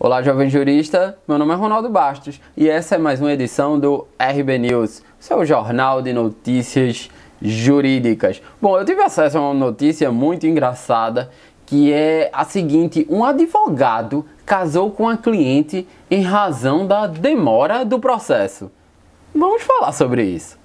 Olá, jovem jurista. Meu nome é Ronaldo Bastos e essa é mais uma edição do RB News, seu jornal de notícias jurídicas. Bom, eu tive acesso a uma notícia muito engraçada que é a seguinte: um advogado casou com a cliente em razão da demora do processo. Vamos falar sobre isso.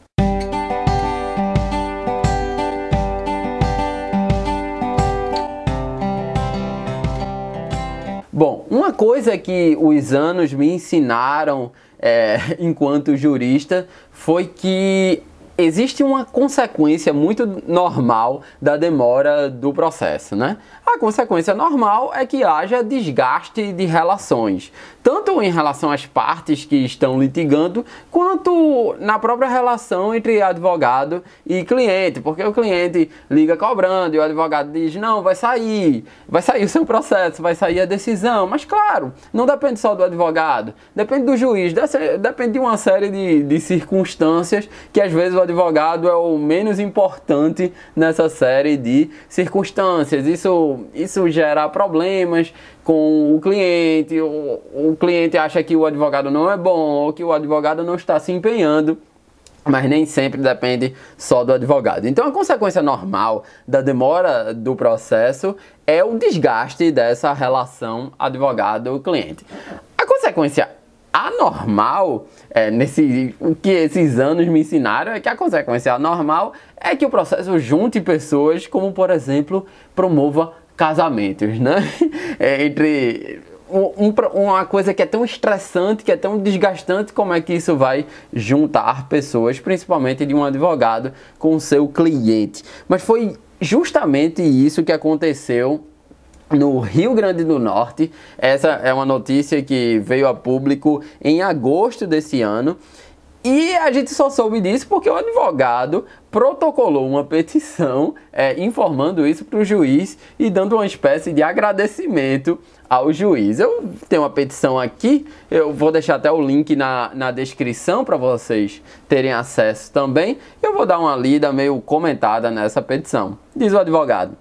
Bom, uma coisa que os anos me ensinaram é, enquanto jurista foi que existe uma consequência muito normal da demora do processo, né? A consequência normal é que haja desgaste de relações, tanto em relação às partes que estão litigando, quanto na própria relação entre advogado e cliente, porque o cliente liga cobrando e o advogado diz: "Não, vai sair, vai sair o seu processo, vai sair a decisão". Mas claro, não depende só do advogado, depende do juiz, depende de uma série de, de circunstâncias que às vezes o advogado é o menos importante nessa série de circunstâncias. Isso, isso gera problemas com o cliente, o, o cliente acha que o advogado não é bom ou que o advogado não está se empenhando mas nem sempre depende só do advogado. Então, a consequência normal da demora do processo é o desgaste dessa relação advogado-cliente. A consequência anormal, é, nesse, o que esses anos me ensinaram é que a consequência anormal é que o processo junte pessoas, como por exemplo, promova casamentos, né? É, entre um, uma coisa que é tão estressante, que é tão desgastante, como é que isso vai juntar pessoas, principalmente de um advogado, com seu cliente. Mas foi justamente isso que aconteceu no Rio Grande do Norte. Essa é uma notícia que veio a público em agosto desse ano. E a gente só soube disso porque o advogado protocolou uma petição é, informando isso para o juiz e dando uma espécie de agradecimento ao juiz. Eu tenho uma petição aqui, eu vou deixar até o link na, na descrição para vocês terem acesso também. Eu vou dar uma lida meio comentada nessa petição. Diz o advogado.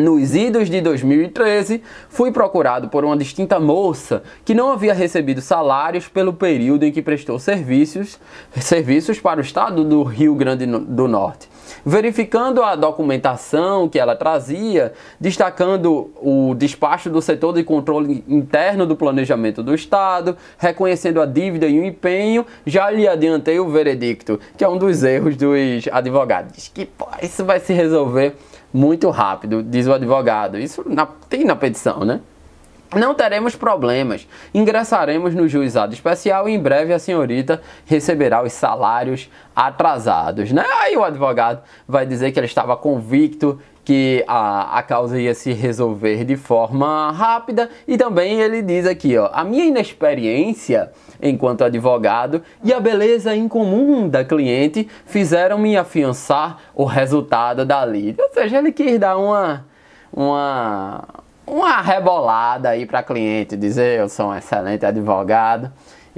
Nos idos de 2013, fui procurado por uma distinta moça que não havia recebido salários pelo período em que prestou serviços, serviços para o estado do Rio Grande do Norte. Verificando a documentação que ela trazia, destacando o despacho do setor de controle interno do planejamento do Estado, reconhecendo a dívida e o empenho, já lhe adiantei o veredicto, que é um dos erros dos advogados. Que pô, isso vai se resolver muito rápido, diz o advogado. Isso na, tem na petição, né? Não teremos problemas. Ingressaremos no juizado especial e em breve a senhorita receberá os salários atrasados, né? Aí o advogado vai dizer que ele estava convicto que a, a causa ia se resolver de forma rápida e também ele diz aqui, ó, a minha inexperiência enquanto advogado e a beleza incomum da cliente fizeram-me afiançar o resultado da lida. Ou seja, ele quis dar uma uma uma rebolada aí para cliente, dizer eu sou um excelente advogado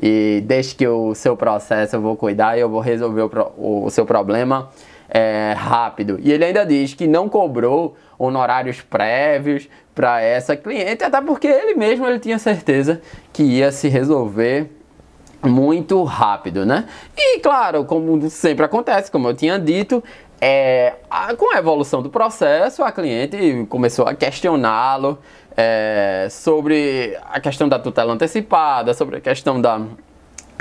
e desde que o seu processo eu vou cuidar e eu vou resolver o, o seu problema é, rápido. E ele ainda diz que não cobrou honorários prévios para essa cliente, até porque ele mesmo ele tinha certeza que ia se resolver muito rápido, né? E claro, como sempre acontece, como eu tinha dito, é, a, com a evolução do processo, a cliente começou a questioná-lo é, sobre a questão da tutela antecipada, sobre a questão da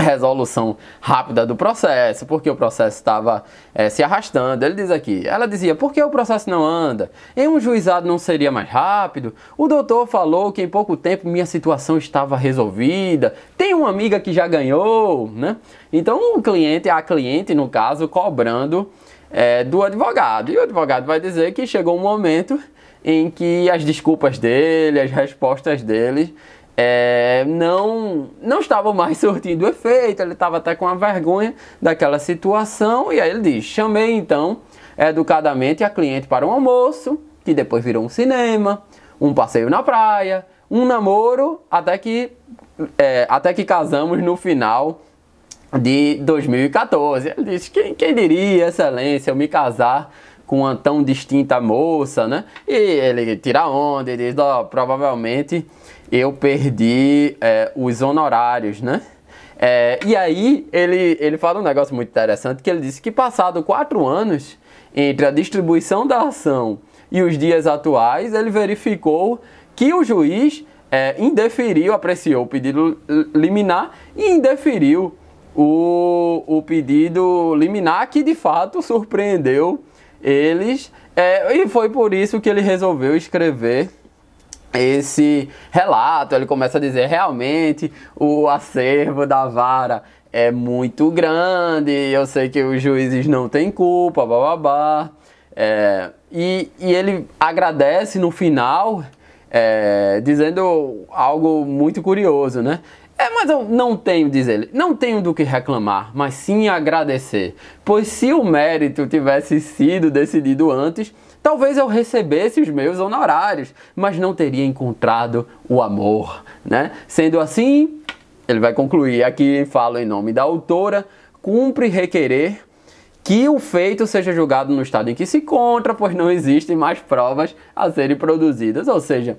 resolução rápida do processo, porque o processo estava é, eh, se arrastando. Ele diz aqui, ela dizia, por que o processo não anda? Em um juizado não seria mais rápido? O doutor falou que em pouco tempo minha situação estava resolvida. Tem uma amiga que já ganhou, né? Então o cliente, a cliente no caso, cobrando é, do advogado. E o advogado vai dizer que chegou um momento em que as desculpas dele, as respostas dele é, não não estava mais surtindo efeito, ele estava até com a vergonha daquela situação, e aí ele diz: chamei então educadamente a cliente para um almoço, que depois virou um cinema, um passeio na praia, um namoro, até que, é, até que casamos no final de 2014. Ele disse: quem, quem diria, excelência, eu me casar com uma tão distinta moça, né? E ele tira onda e diz: oh, provavelmente eu perdi é, os honorários, né? É, e aí ele, ele fala um negócio muito interessante que ele disse que passado quatro anos entre a distribuição da ação e os dias atuais, ele verificou que o juiz é, indeferiu, apreciou o pedido liminar e indeferiu o, o pedido liminar que de fato surpreendeu eles é, e foi por isso que ele resolveu escrever esse relato, ele começa a dizer realmente o acervo da vara é muito grande, eu sei que os juízes não têm culpa, babá É, e, e ele agradece no final, é, dizendo algo muito curioso, né? É, mas eu não tenho, diz ele, não tenho do que reclamar, mas sim agradecer. Pois se o mérito tivesse sido decidido antes, Talvez eu recebesse os meus honorários, mas não teria encontrado o amor, né? Sendo assim, ele vai concluir aqui, falo em nome da autora, cumpre requerer que o feito seja julgado no estado em que se encontra, pois não existem mais provas a serem produzidas, ou seja,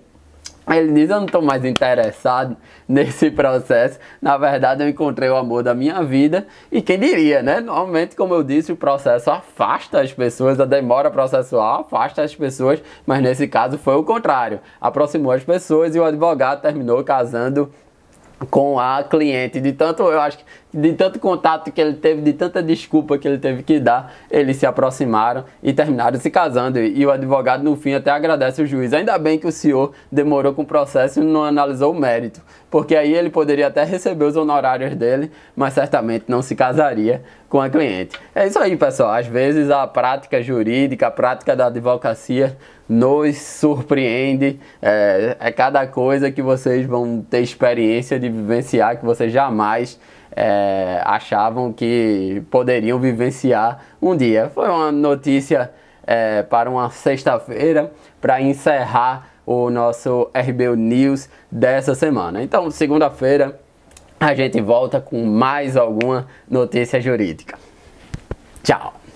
ele diz: Eu não estou mais interessado nesse processo. Na verdade, eu encontrei o amor da minha vida. E quem diria, né? Normalmente, como eu disse, o processo afasta as pessoas, a demora processual afasta as pessoas. Mas nesse caso foi o contrário: aproximou as pessoas e o advogado terminou casando com a cliente, de tanto eu acho de tanto contato que ele teve, de tanta desculpa que ele teve que dar, eles se aproximaram e terminaram se casando. E o advogado no fim até agradece o juiz. Ainda bem que o senhor demorou com o processo e não analisou o mérito, porque aí ele poderia até receber os honorários dele, mas certamente não se casaria com a cliente. É isso aí, pessoal. Às vezes a prática jurídica, a prática da advocacia nos surpreende. É, é, cada coisa que vocês vão ter experiência de vivenciar que vocês jamais é, achavam que poderiam vivenciar um dia. Foi uma notícia é, para uma sexta-feira para encerrar o nosso RBU News dessa semana. Então, segunda-feira a gente volta com mais alguma notícia jurídica. Tchau!